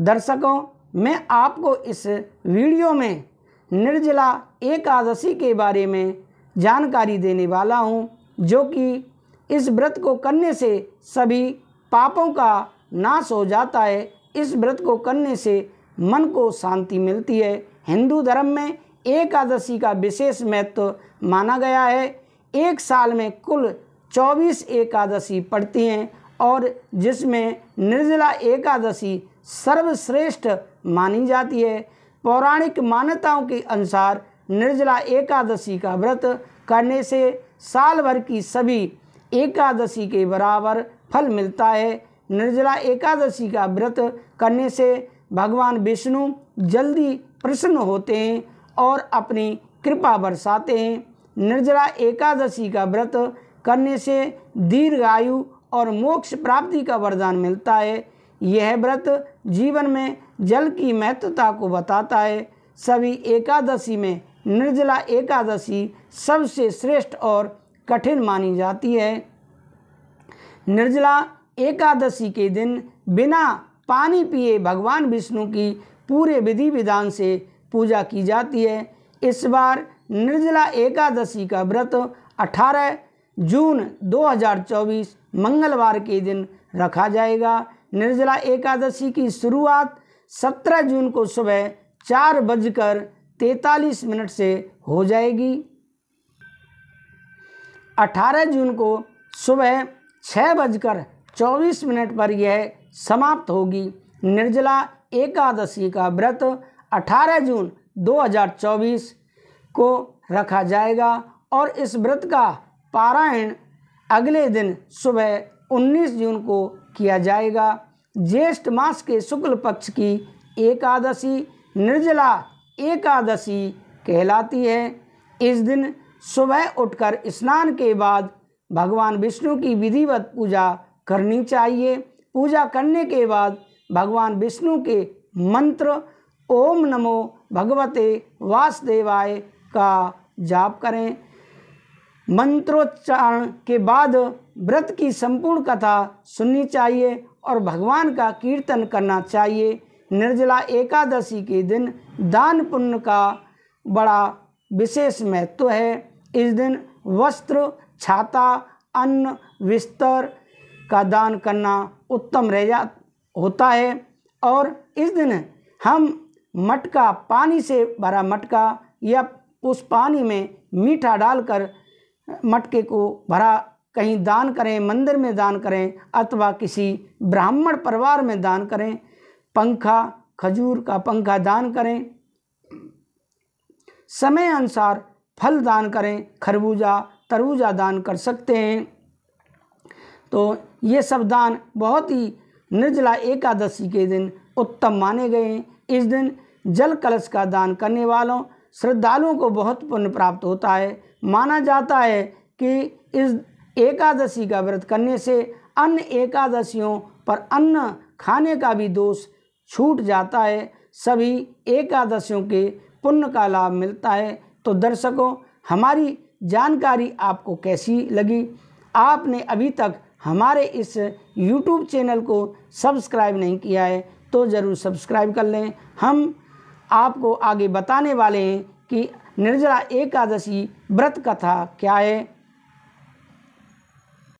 दर्शकों मैं आपको इस वीडियो में निर्जला एकादशी के बारे में जानकारी देने वाला हूँ जो कि इस व्रत को करने से सभी पापों का नाश हो जाता है इस व्रत को करने से मन को शांति मिलती है हिंदू धर्म में एकादशी का विशेष महत्व माना गया है एक साल में कुल 24 एकादशी पड़ती हैं और जिसमें निर्जला एकादशी सर्वश्रेष्ठ मानी जाती है पौराणिक मान्यताओं के अनुसार निर्जला एकादशी का व्रत करने से साल भर की सभी एकादशी के बराबर फल मिलता है निर्जला एकादशी का व्रत करने से भगवान विष्णु जल्दी प्रसन्न होते हैं और अपनी कृपा बरसाते हैं निर्जला एकादशी का व्रत करने से दीर्घ आयु और मोक्ष प्राप्ति का वरदान मिलता है यह व्रत जीवन में जल की महत्वता को बताता है सभी एकादशी में निर्जला एकादशी सबसे श्रेष्ठ और कठिन मानी जाती है निर्जला एकादशी के दिन बिना पानी पिए भगवान विष्णु की पूरे विधि विधान से पूजा की जाती है इस बार निर्जला एकादशी का व्रत 18 जून 2024 मंगलवार के दिन रखा जाएगा निर्जला एकादशी की शुरुआत 17 जून को सुबह चार बजकर तैतालीस मिनट से हो जाएगी 18 जून को सुबह छः बजकर चौबीस मिनट पर यह समाप्त होगी निर्जला एकादशी का व्रत 18 जून 2024 को रखा जाएगा और इस व्रत का पारायण अगले दिन सुबह 19 जून को किया जाएगा ज्येष्ठ मास के शुक्ल पक्ष की एकादशी निर्जला एकादशी कहलाती है इस दिन सुबह उठकर स्नान के बाद भगवान विष्णु की विधिवत पूजा करनी चाहिए पूजा करने के बाद भगवान विष्णु के मंत्र ओम नमो भगवते वासुदेवाय का जाप करें मंत्रोच्चारण के बाद व्रत की संपूर्ण कथा सुननी चाहिए और भगवान का कीर्तन करना चाहिए निर्जला एकादशी के दिन दान पुण्य का बड़ा विशेष महत्व तो है इस दिन वस्त्र छाता अन्न बिस्तर का दान करना उत्तम रह जा होता है और इस दिन हम मटका पानी से भरा मटका या उस पानी में मीठा डालकर मटके को भरा कहीं दान करें मंदिर में दान करें अथवा किसी ब्राह्मण परिवार में दान करें पंखा खजूर का पंखा दान करें समय अनुसार फल दान करें खरबूजा तरबूजा दान कर सकते हैं तो ये सब दान बहुत ही निर्जला एकादशी के दिन उत्तम माने गए हैं इस दिन जल कलश का दान करने वालों श्रद्धालुओं को बहुत पुण्य प्राप्त होता है माना जाता है कि इस एकादशी का व्रत करने से अन्य एकादशियों पर अन्न खाने का भी दोष छूट जाता है सभी एकादशियों के पुण्य का लाभ मिलता है तो दर्शकों हमारी जानकारी आपको कैसी लगी आपने अभी तक हमारे इस YouTube चैनल को सब्सक्राइब नहीं किया है तो ज़रूर सब्सक्राइब कर लें हम आपको आगे बताने वाले हैं कि निर्जला एकादशी व्रत कथा क्या है